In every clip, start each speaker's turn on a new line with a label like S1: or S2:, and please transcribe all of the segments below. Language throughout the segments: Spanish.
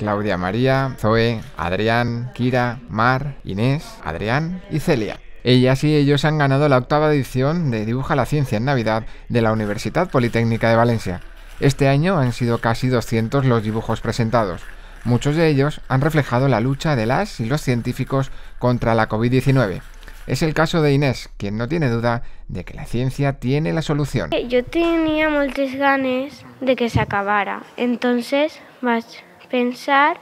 S1: Claudia María, Zoe, Adrián, Kira, Mar, Inés, Adrián y Celia. Ellas y ellos han ganado la octava edición de Dibuja la Ciencia en Navidad de la Universidad Politécnica de Valencia. Este año han sido casi 200 los dibujos presentados. Muchos de ellos han reflejado la lucha de las y los científicos contra la COVID-19. Es el caso de Inés, quien no tiene duda de que la ciencia tiene la solución.
S2: Yo tenía muchas ganas de que se acabara, entonces más pensar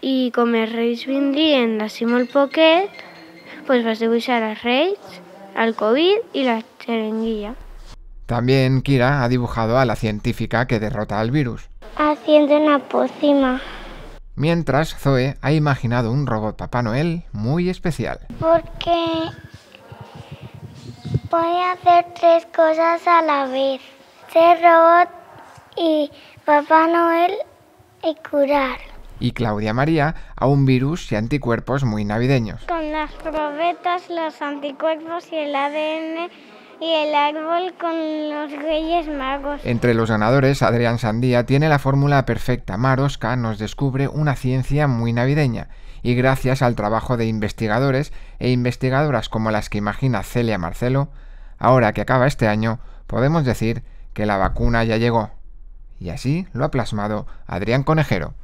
S2: y comer els reis en la molt Pocket, pues vas dibuixar a reis, al Covid y la xerenguilla.
S1: También Kira ha dibujado a la científica que derrota al virus.
S3: Haciendo una pócima.
S1: Mientras, Zoe ha imaginado un robot Papá Noel muy especial.
S3: Porque puede hacer tres cosas a la vez. Ser robot y Papá Noel y curar.
S1: Y Claudia María a un virus y anticuerpos muy navideños.
S2: Con las probetas, los anticuerpos y el ADN y el árbol con los Reyes Magos.
S1: Entre los ganadores, Adrián Sandía tiene la fórmula perfecta. Marosca nos descubre una ciencia muy navideña. Y gracias al trabajo de investigadores e investigadoras como las que imagina Celia Marcelo, ahora que acaba este año, podemos decir que la vacuna ya llegó. Y así lo ha plasmado Adrián Conejero.